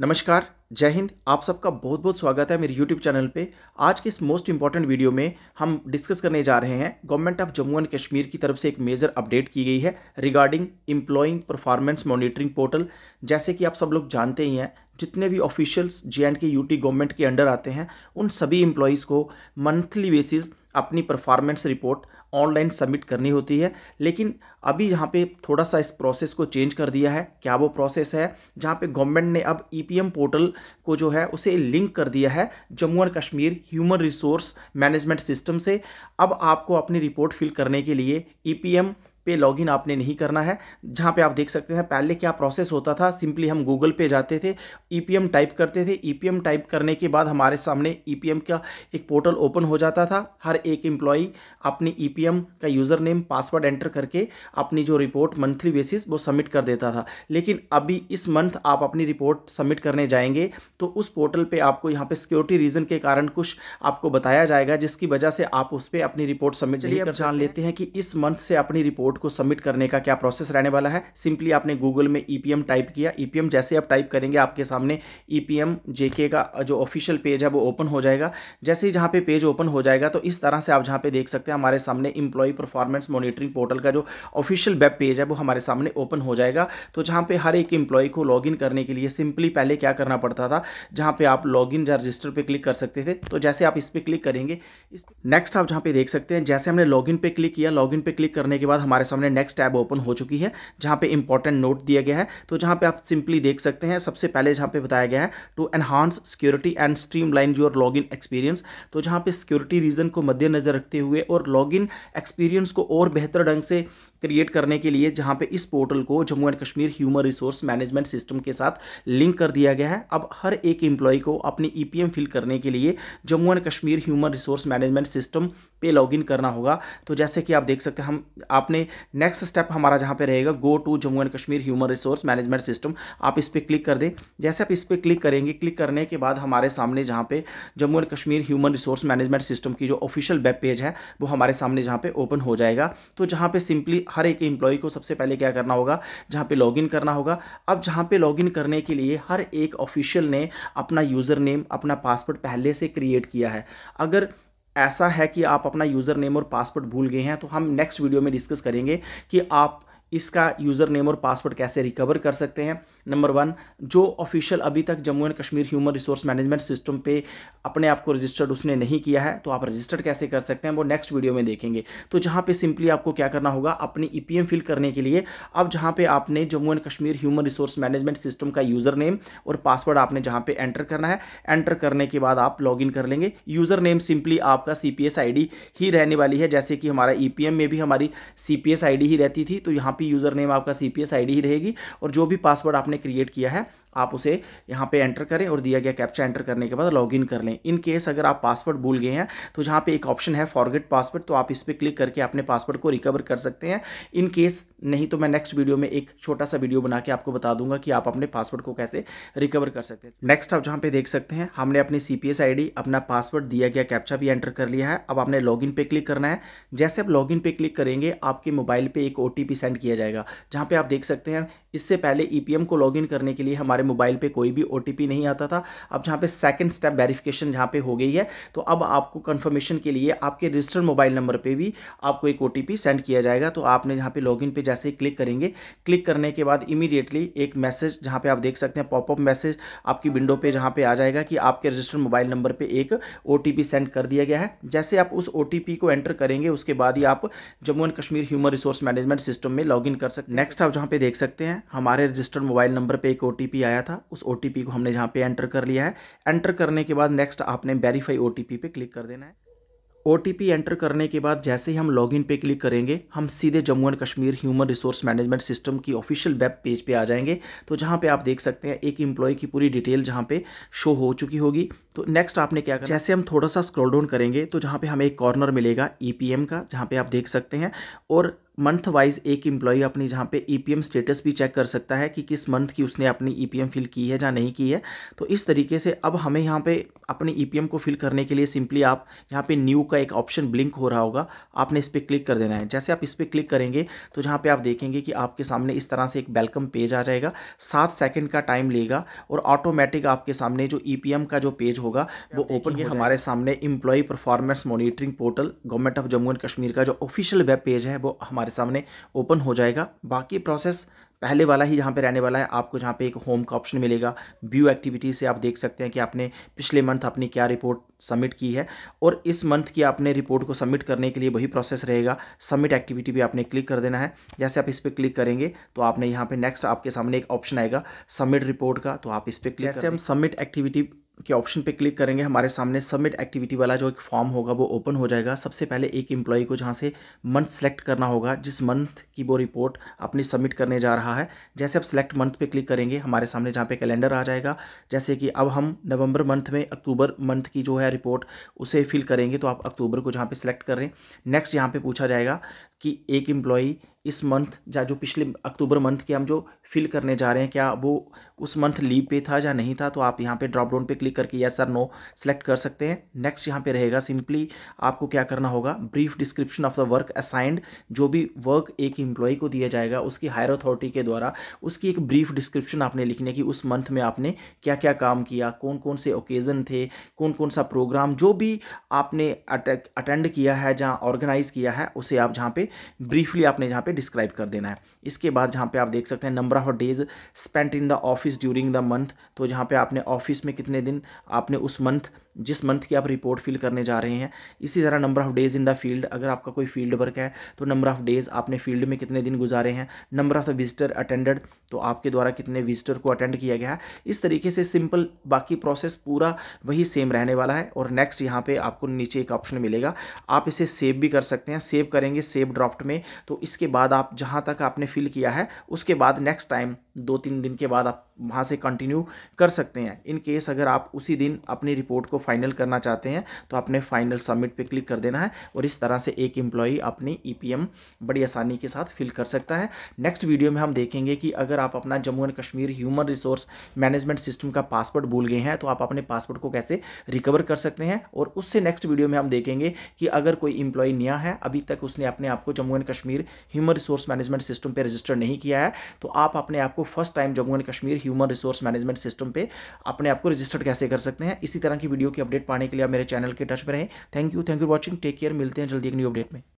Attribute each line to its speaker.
Speaker 1: नमस्कार जय हिंद आप सबका बहुत बहुत स्वागत है मेरे YouTube चैनल पे आज के इस मोस्ट इंपॉर्टेंट वीडियो में हम डिस्कस करने जा रहे हैं government of Jammu and Kashmir की तरफ से एक मेजर अपडेट की गई है regarding employing performance monitoring portal जैसे कि आप सब लोग जानते ही हैं जितने भी officials J and K UT government के अंडर आते हैं उन सभी इम्प्लॉयज़ को मंथली बेसिस अपनी परफॉर्मेंस रिपोर्ट ऑनलाइन सबमिट करनी होती है लेकिन अभी यहाँ पे थोड़ा सा इस प्रोसेस को चेंज कर दिया है क्या वो प्रोसेस है जहाँ पे गवर्नमेंट ने अब ईपीएम पोर्टल को जो है उसे लिंक कर दिया है Jammu and Kashmir human resource management system से अब आपको अपनी रिपोर्ट फिल करने के लिए ई पे लॉगिन आपने नहीं करना है जहाँ पे आप देख सकते हैं पहले क्या प्रोसेस होता था सिंपली हम गूगल पे जाते थे ईपीएम e टाइप करते थे ईपीएम e टाइप करने के बाद हमारे सामने ईपीएम e का एक पोर्टल ओपन हो जाता था हर एक एम्प्लॉई अपने ईपीएम का यूज़र नेम पासवर्ड एंटर करके अपनी जो रिपोर्ट मंथली बेसिस वो सबमिट कर देता था लेकिन अभी इस मंथ आप अपनी रिपोर्ट सबमिट करने जाएंगे तो उस पोर्टल पर आपको यहाँ पर सिक्योरिटी रीज़न के कारण कुछ आपको बताया जाएगा जिसकी वजह से आप उस पर अपनी रिपोर्ट सबमिट जान लेते हैं कि इस मंथ से अपनी रिपोर्ट रिपोर्ट को सबमिट करने का क्या प्रोसेस रहने वाला है सिंपली आपने गूगल में ई e टाइप किया ई e जैसे आप टाइप करेंगे आपके सामने ई e पी का जो ऑफिशियल पेज है वो ओपन हो जाएगा जैसे ही जहाँ पे पेज ओपन हो जाएगा तो इस तरह से आप जहाँ पे देख सकते हैं हमारे सामने इंप्लॉई परफॉर्मेंस मॉनिटरिंग पोर्टल का जो ऑफिशियल वेब पेज है वो हमारे सामने ओपन हो जाएगा तो जहाँ पे हर एक एम्प्लॉय को लॉगिन करने के लिए सिंपली पहले क्या करना पड़ता था जहाँ पे आप लॉगिन या रजिस्टर पे क्लिक कर सकते थे तो जैसे आप इस पर क्लिक करेंगे नेक्स्ट आप जहाँ पे देख सकते हैं जैसे हमने लॉगिन पे क्लिक किया लॉगिन पे क्लिक करने के बाद हमारे सामने नेक्स्ट टैब ओपन हो चुकी है जहाँ पे इंपॉर्टेंट नोट दिया गया है तो जहाँ पे आप सिंपली देख सकते हैं सबसे पहले जहाँ पे बताया गया है to enhance security and streamline your log in experience तो जहाँ पे सिक्योरिटी रीजन को मद्देनजर रखते हुए और लॉग इन एक्सपीरियंस को और बेहतर ढंग से क्रिएट करने के लिए जहाँ पे इस पोर्टल को Jammu and Kashmir human resource management system के साथ लिंक कर दिया गया है अब हर एक एम्प्लॉय को अपनी ईपीएम e फिल करने के लिए Jammu and Kashmir human resource management system पे लॉगिन करना होगा तो जैसे कि आप देख सकते हैं हम आपने नेक्स्ट स्टेप हमारा जहाँ पे रहेगा go to Jammu and Kashmir human resource management system आप इस पर क्लिक कर दें जैसे आप इस पर क्लिक करेंगे क्लिक करने के बाद हमारे सामने जहाँ पे Jammu and Kashmir human resource management system की जो ऑफिशियल वेब पेज है वो हमारे सामने जहाँ पे ओपन हो जाएगा तो जहाँ पे सिंपली हर एक एम्प्लॉय को सबसे पहले क्या करना होगा जहाँ पे लॉगिन करना होगा अब जहाँ पे लॉगिन करने के लिए हर एक ऑफिशियल ने अपना यूज़र नेम अपना पासवर्ड पहले से क्रिएट किया है अगर ऐसा है कि आप अपना यूज़र नेम और पासवर्ड भूल गए हैं तो हम नेक्स्ट वीडियो में डिस्कस करेंगे कि आप इसका यूज़र नेम और पासवर्ड कैसे रिकवर कर सकते हैं नंबर वन जो ऑफिशियल अभी तक Jammu and Kashmir human resource management system पे अपने आप को रजिस्टर्ड उसने नहीं किया है तो आप रजिस्टर्ड कैसे कर सकते हैं वो नेक्स्ट वीडियो में देखेंगे तो जहाँ पे सिंपली आपको क्या करना होगा अपनी ई e फिल करने के लिए अब जहाँ पे आपने Jammu and Kashmir human resource management system का यूज़र नेम और पासवर्ड आपने जहाँ पे एंटर करना है एंटर करने के बाद आप लॉग कर लेंगे यूज़र नेम सिंपली आपका सी पी ही रहने वाली है जैसे कि हमारा ई e में भी हमारी सी पी ही रहती थी तो यहाँ पर यूज़र नेम आपका सी पी ही रहेगी और जो भी पासवर्ड आपने मैंने क्रिएट किया है आप उसे यहाँ पे एंटर करें और दिया गया कैप्चा एंटर करने के बाद लॉगिन कर लें इन केस अगर आप पासवर्ड भूल गए हैं तो जहाँ पे एक ऑप्शन है फॉरगेट पासवर्ड तो आप इस पर क्लिक करके अपने पासवर्ड को रिकवर कर सकते हैं इन केस नहीं तो मैं नेक्स्ट वीडियो में एक छोटा सा वीडियो बना के आपको बता दूंगा कि आप अपने पासवर्ड को कैसे रिकवर कर सकते हैं नेक्स्ट आप जहाँ पे देख सकते हैं हमने अपनी सी पी अपना पासवर्ड दिया गया कैप्चा भी एंटर कर लिया है अब आपने लॉग पे क्लिक करना है जैसे आप लॉग पे क्लिक करेंगे आपके मोबाइल पर एक ओ सेंड किया जाएगा जहाँ पर आप देख सकते हैं इससे पहले ई e को लॉग करने के लिए हमारे मोबाइल पे कोई भी ओ नहीं आता था अब जहाँ पे सेकंड स्टेप वेरिफिकेशन जहाँ पे हो गई है तो अब आपको कंफर्मेशन के लिए आपके रजिस्टर्ड मोबाइल नंबर पे भी आपको एक ओ सेंड किया जाएगा तो आपने जहाँ पे लॉगिन पे जैसे ही क्लिक करेंगे क्लिक करने के बाद इमीडिएटली एक मैसेज जहाँ पे आप देख सकते हैं पॉपअप मैसेज आपकी विंडो पे जहाँ पे आ जाएगा कि आपके रजिस्टर्ड मोबाइल नंबर पर एक ओ सेंड कर दिया गया है जैसे आप उस ओ को एंटर करेंगे उसके बाद ही आप Jammu and Kashmir human resource management system में लॉग कर सकते नेक्स्ट आप जहाँ पे देख सकते हैं हमारे रजिस्टर्ड मोबाइल नंबर पर एक ओ आया आया था उस ओ को हमने जहाँ पे एंटर कर लिया है एंटर करने के बाद नेक्स्ट आपने वेरीफाई ओ टी क्लिक कर देना है ओ एंटर करने के बाद जैसे ही हम लॉगिन पे क्लिक करेंगे हम सीधे Jammu and Kashmir human resource management system की ऑफिशियल वेब पेज पे आ जाएंगे तो जहाँ पे आप देख सकते हैं एक एम्प्लॉय की पूरी डिटेल जहाँ पे शो हो चुकी होगी तो नेक्स्ट आपने क्या करना जैसे हम थोड़ा सा स्क्रॉल डाउन करेंगे तो जहाँ पे हमें एक कॉर्नर मिलेगा ई e का जहाँ पे आप देख सकते हैं और मंथ वाइज एक इम्प्लॉई अपनी जहाँ पे ईपीएम e स्टेटस भी चेक कर सकता है कि किस मंथ की उसने अपनी ईपीएम e फिल की है या नहीं की है तो इस तरीके से अब हमें यहाँ पे अपने ईपीएम e को फिल करने के लिए सिंपली आप यहाँ पे न्यू का एक ऑप्शन ब्लिंक हो रहा होगा आपने इस पर क्लिक कर देना है जैसे आप इस पर क्लिक करेंगे तो जहाँ पर आप देखेंगे कि आपके सामने इस तरह से एक वेलकम पेज आ जाएगा सात सेकेंड का टाइम लेगा और ऑटोमेटिक आपके सामने जो ई का जो पेज होगा वो ओपन हमारे सामने employee performance monitoring portal government of Jammu and Kashmir का जो ऑफिशियल वेब पेज है वो हमारे हमारे सामने ओपन हो जाएगा बाकी प्रोसेस पहले वाला ही जहाँ पे रहने वाला है आपको जहाँ पे एक होम का ऑप्शन मिलेगा व्यू एक्टिविटी से आप देख सकते हैं कि आपने पिछले मंथ अपनी क्या रिपोर्ट सबमिट की है और इस मंथ की आपने रिपोर्ट को सबमिट करने के लिए वही प्रोसेस रहेगा सबमिट एक्टिविटी भी आपने क्लिक कर देना है जैसे आप इस पर क्लिक करेंगे तो आपने यहाँ पर नेक्स्ट आपके सामने एक ऑप्शन आएगा सबमिट रिपोर्ट का तो आप इस पर क्लिक जैसे हम सबमिट एक्टिविटी के ऑप्शन पे क्लिक करेंगे हमारे सामने सबमिट एक्टिविटी वाला जो एक फॉर्म होगा वो ओपन हो जाएगा सबसे पहले एक एम्प्लॉई को जहाँ से मंथ सेलेक्ट करना होगा जिस मंथ की वो रिपोर्ट अपनी सबमिट करने जा रहा है जैसे आप सेलेक्ट मंथ पे क्लिक करेंगे हमारे सामने जहाँ पे कैलेंडर आ जाएगा जैसे कि अब हम नवंबर मंथ में अक्टूबर मंथ की जो है रिपोर्ट उसे फिल करेंगे तो आप अक्टूबर को जहाँ पर सिलेक्ट करें नेक्स्ट यहाँ पर पूछा जाएगा कि एक एम्प्लॉई इस मंथ या जो पिछले अक्टूबर मंथ के हम जो फिल करने जा रहे हैं क्या वो उस मंथ लीव पे था या नहीं था तो आप यहाँ पे ड्रॉप डाउन पे क्लिक करके यस सर नो सेलेक्ट कर सकते हैं नेक्स्ट यहाँ पे रहेगा सिंपली आपको क्या करना होगा brief description of the work assigned जो भी वर्क एक एम्प्लॉय को दिया जाएगा उसकी हायर अथॉरिटी के द्वारा उसकी एक ब्रीफ डिस्क्रिप्शन आपने लिखने की उस मंथ में आपने क्या क्या काम किया कौन कौन से ओकेज़न थे कौन कौन सा प्रोग्राम जो भी आपने अटेंड किया है जहाँ ऑर्गेनाइज़ किया है उसे आप जहाँ पे ब्रीफली आपने यहाँ पे डिस्क्राइब कर देना है इसके बाद जहाँ पे आप देख सकते हैं number of days spent in the office during the month तो जहाँ पे आपने ऑफिस में कितने दिन आपने उस मंथ जिस मंथ की आप रिपोर्ट फिल करने जा रहे हैं इसी तरह number of days in the field अगर आपका कोई फील्ड वर्क है तो नंबर ऑफ़ डेज़ आपने फील्ड में कितने दिन गुजारे हैं number of the visitor attended तो आपके द्वारा कितने विजिटर को अटेंड किया गया है इस तरीके से सिंपल बाकी प्रोसेस पूरा वही सेम रहने वाला है और नेक्स्ट यहाँ पर आपको नीचे एक ऑप्शन मिलेगा आप इसे सेव भी कर सकते हैं सेव करेंगे सेव ड्राफ्ट में तो इसके बाद आप जहाँ तक आपने फिल किया है उसके बाद नेक्स्ट टाइम दो तीन दिन के बाद आप वहाँ से कंटिन्यू कर सकते हैं इन केस अगर आप उसी दिन अपनी रिपोर्ट को फाइनल करना चाहते हैं तो आपने फाइनल सबमिट पे क्लिक कर देना है और इस तरह से एक एम्प्लॉई अपनी ईपीएम e बड़ी आसानी के साथ फिल कर सकता है नेक्स्ट वीडियो में हम देखेंगे कि अगर आप अपना Jammu and Kashmir human resource management system का पासवर्ड भूल गए हैं तो आप अपने पासवर्ड को कैसे रिकवर कर सकते हैं और उससे नेक्स्ट वीडियो में हम देखेंगे कि अगर कोई इंप्लॉई नया है अभी तक उसने अपने आप को Jammu and Kashmir human resource management system पर रजिस्टर नहीं किया है तो आप अपने आप को first time Jammu and Kashmir human resource management system पे अपने आप को रजिस्टर्ड कैसे कर सकते हैं इसी तरह की वीडियो की अपडेट पाने के लिए आप मेरे चैनल के टच में रहें thank you thank you watching take care मिलते हैं जल्दी एक न्यू अपडेट में